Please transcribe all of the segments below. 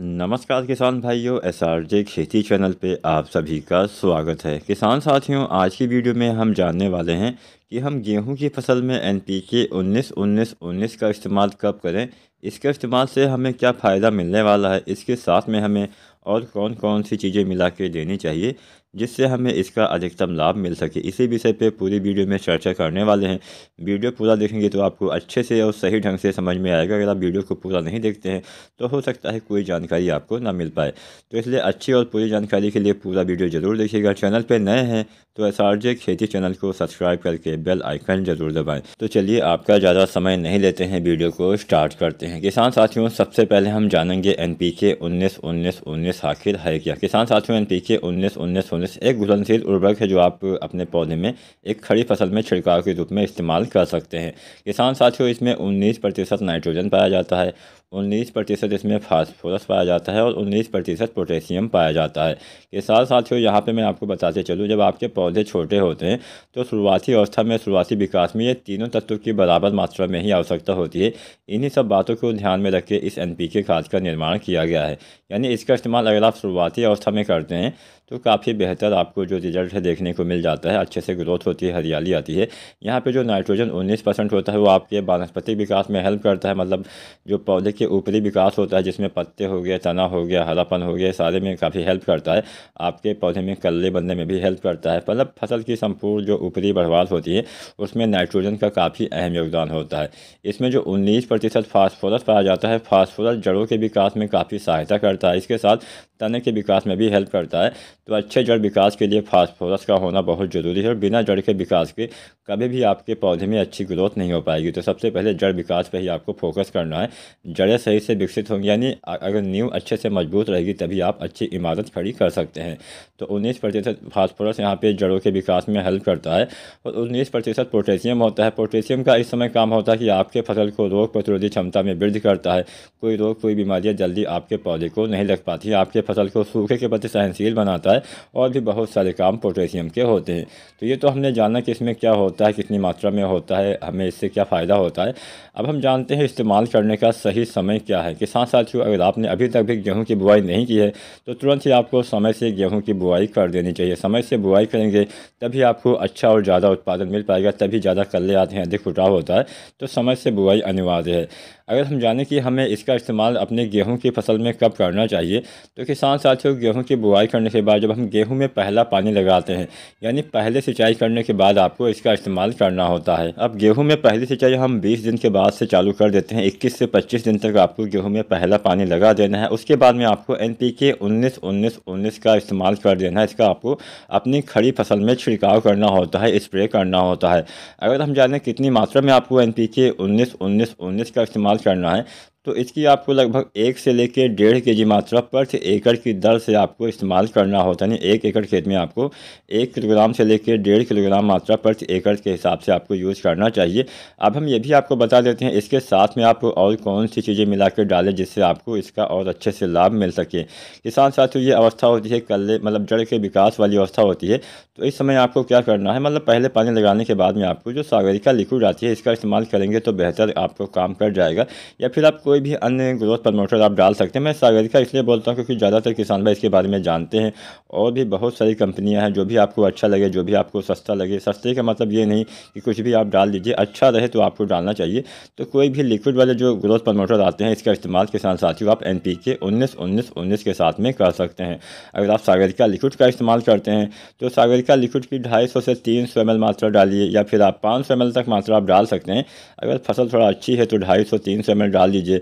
नमस्कार किसान भाइयों एस आर जे खेती चैनल पे आप सभी का स्वागत है किसान साथियों आज की वीडियो में हम जानने वाले हैं कि हम गेहूं की फसल में एन पी के उन्नीस उन्नीस उन्नीस का इस्तेमाल कब करें इसके इस्तेमाल से हमें क्या फ़ायदा मिलने वाला है इसके साथ में हमें और कौन कौन सी चीज़ें मिला के देनी चाहिए जिससे हमें इसका अधिकतम लाभ मिल सके इसी विषय पे पूरी वीडियो में चर्चा करने वाले हैं वीडियो पूरा देखेंगे तो आपको अच्छे से और सही ढंग से समझ में आएगा अगर आप वीडियो को पूरा नहीं देखते हैं तो हो सकता है कोई जानकारी आपको ना मिल पाए तो इसलिए अच्छी और पूरी जानकारी के लिए पूरा वीडियो ज़रूर देखिएगा चैनल पर नए हैं तो एस खेती चैनल को सब्सक्राइब करके बेल आइकन ज़रूर दबाएँ तो चलिए आपका ज़्यादा समय नहीं लेते हैं वीडियो को स्टार्ट करते हैं किसान साथियों सबसे पहले हम जानेंगे एन पी के उन्नीस उन्नीस उन्नीस आखिर है क्या किसान साथियों एन पी के उन्नीस उन्नीस उन्नीस से एक घुलनशील उर्वरक है जो आप अपने पौधे में एक खड़ी फसल में छिड़काव के रूप में इस्तेमाल कर सकते हैं किसान साथियों इसमें उन्नीस प्रतिशत नाइट्रोजन पाया जाता है उन्नीस प्रतिशत इसमें फास्फोरस पाया जाता है और उन्नीस प्रतिशत पोटेशियम पाया जाता है किसान साथ साथियों यहाँ पे मैं आपको बताते चलूँ जब आपके पौधे छोटे होते हैं तो शुरुआती अवस्था में शुरुआती विकास में ये तीनों तत्व की बराबर मात्रा में ही आवश्यकता होती है इन्हीं सब बातों को ध्यान में रख के इस एन पी के खाद का निर्माण किया गया है यानी इसका इस्तेमाल अगर आप शुरुआती अवस्था में करते हैं तो काफ़ी बेहतर आपको जो रिज़ल्ट है देखने को मिल जाता है अच्छे से ग्रोथ होती है हरियाली आती है यहाँ पे जो नाइट्रोजन 19 परसेंट होता है वो आपके वनस्पति विकास में हेल्प करता है मतलब जो पौधे के ऊपरी विकास होता है जिसमें पत्ते हो गए तना हो गया हरापन हो गया सारे में काफ़ी हेल्प करता है आपके पौधे में कल्ले बनने में भी हेल्प करता है मतलब फसल की संपूर्ण जो ऊपरी बढ़वाल होती है उसमें नाइट्रोजन का काफ़ी अहम योगदान होता है इसमें जो उन्नीस फास्फोरस पाया जाता है फास्फोरस जड़ों के विकास में काफ़ी सहायता करता है इसके साथ तने के विकास में भी हेल्प करता है तो अच्छे जड़ विकास के लिए फास्फोरस का होना बहुत ज़रूरी है और बिना जड़ के विकास के कभी भी आपके पौधे में अच्छी ग्रोथ नहीं हो पाएगी तो सबसे पहले जड़ विकास पर ही आपको फोकस करना है जड़ें सही से विकसित होंगी यानी अगर नींव अच्छे से मजबूत रहेगी तभी आप अच्छी इमारत खड़ी कर सकते हैं तो उन्नीस प्रतिशत फास्फोरस यहाँ पर जड़ों के विकास में हेल्प करता है और उन्नीस प्रतिशत पोटेशियम होता है पोटेशियम का इस समय काम होता है कि आपके फसल को रोग प्रतिरोधी क्षमता में वृद्धि करता है कोई रोग कोई बीमारियाँ जल्दी आपके पौधे को नहीं लग पाती आपके फसल फसल को सूखे के प्रति सहनशील बनाता है और भी बहुत सारे काम पोटेशियम के होते हैं तो ये तो हमने जाना कि इसमें क्या होता है कितनी मात्रा में होता है हमें इससे क्या फ़ायदा होता है अब हम जानते हैं इस्तेमाल करने का सही समय क्या है किसान साथियों अगर आपने अभी तक भी गेहूँ की बुआई नहीं की है तो तुरंत ही आपको समय से गेहूँ की बुआई कर देनी चाहिए समय से बुआई करेंगे तभी आपको अच्छा और ज़्यादा उत्पादन मिल पाएगा तभी ज़्यादा कल्ले आते हैं अधिक उठाव होता है तो समय से बुआई अनिवार्य है अगर हम जाने कि हमें इसका इस्तेमाल अपने गेहूँ की फसल में कब करना चाहिए तो किसान साथियों गेहूं की बुआई करने के बाद जब हम गेहूं में पहला पानी लगाते हैं यानी पहले सिंचाई करने के बाद आपको इसका इस्तेमाल करना होता है अब गेहूं में पहली सिंचाई हम 20 दिन के बाद से चालू कर देते हैं 21 से 25 दिन तक आपको गेहूं में पहला पानी लगा देना है उसके बाद में आपको एन पी के उन्नीस उन्नीस उन्नीस का इस्तेमाल कर देना है इसका आपको अपनी खड़ी फसल में छिड़काव करना होता है स्प्रे करना होता है अगर हम जाने कितनी मात्रा में आपको एन पी के उन्नीस उन्नीस उन्नीस का इस्तेमाल करना है तो इसकी आपको लगभग एक से लेकर डेढ़ के जी मात्रा प्रति एकड़ की दर से आपको इस्तेमाल करना होता है एक एकड़ खेत में आपको एक किलोग्राम से लेकर डेढ़ किलोग्राम मात्रा प्रति एकड़ के हिसाब से आपको यूज़ करना चाहिए अब हम ये भी आपको बता देते हैं इसके साथ में आप और कौन सी चीज़ें मिला कर डालें जिससे आपको इसका और अच्छे से लाभ मिल सके किसान साथियों ये अवस्था होती है कल्ले मतलब जड़ के विकास वाली अवस्था होती है तो इस समय आपको क्या करना है मतलब पहले पानी लगाने के बाद में आपको जो सागरिका लिक्विड आती है इसका इस्तेमाल करेंगे तो बेहतर आपको काम कर जाएगा या फिर आपको कोई भी अन्य ग्रोथ प्रमोटर आप डाल सकते हैं मैं सागर का इसलिए बोलता हूँ क्योंकि ज़्यादातर किसान भाई इसके बारे में जानते हैं और भी बहुत सारी कंपनियाँ हैं जो भी आपको अच्छा लगे जो भी आपको सस्ता लगे सस्ते का मतलब ये नहीं कि कुछ भी आप डाल दीजिए अच्छा रहे तो आपको डालना चाहिए तो कोई भी लिक्विड वाले जो ग्रोथ प्रमोटर आते हैं इसका इस्तेमाल किसान साथियों आप एन पी के उन्नीस उन्नीस उन्नीस के साथ में कर सकते हैं अगर आप सागरिका लिक्विड का इस्तेमाल करते हैं तो सागरिका लिक्विड की ढाई सौ से तीन सौ एम मात्रा डालिए या फिर आप पाँच सौ एम तक मात्रा आप डाल सकते हैं अगर फसल थोड़ा अच्छी है तो ढाई सौ तीन सौ एम डाल दीजिए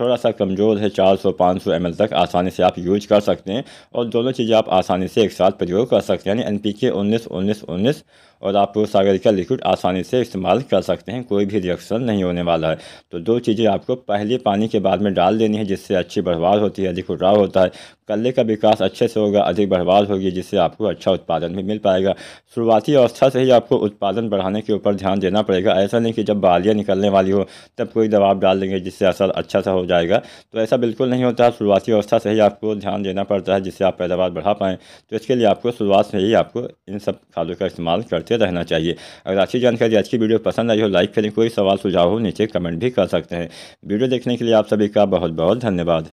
थोड़ा सा कमज़ोर है 400-500 सौ तक आसानी से आप यूज कर सकते हैं और दोनों चीज़ें आप आसानी से एक साथ प्रयोग कर सकते हैं यानी एन पी के उन्नीस उन्नीस उन्नीस और आप का लिक्विड आसानी से इस्तेमाल कर सकते हैं कोई भी रिएक्शन नहीं होने वाला है तो दो चीज़ें आपको पहले पानी के बाद में डाल देनी है जिससे अच्छी बढ़वार होती है अधिक उठाव होता है कल्ले का विकास अच्छे से होगा अधिक बढ़वार होगी जिससे आपको अच्छा उत्पादन भी मिल पाएगा शुरुआती अवस्था से ही आपको उत्पादन बढ़ाने के ऊपर ध्यान देना पड़ेगा ऐसा नहीं कि जब बालियाँ निकलने वाली हो तब कोई दबाव डाल देंगे जिससे असर अच्छा सा हो जाएगा तो ऐसा बिल्कुल नहीं होता शुरुआती अवस्था से ही आपको ध्यान देना पड़ता है जिससे आप पैदावार बढ़ा पाएँ तो इसके लिए आपको शुरुआत से ही आपको इन सब खादों का इस्तेमाल करते रहना चाहिए अगर अच्छी जानकारी आज की वीडियो पसंद आई हो लाइक करें कोई सवाल सुझाव हो नीचे कमेंट भी कर सकते हैं वीडियो देखने के लिए आप सभी का बहुत बहुत धन्यवाद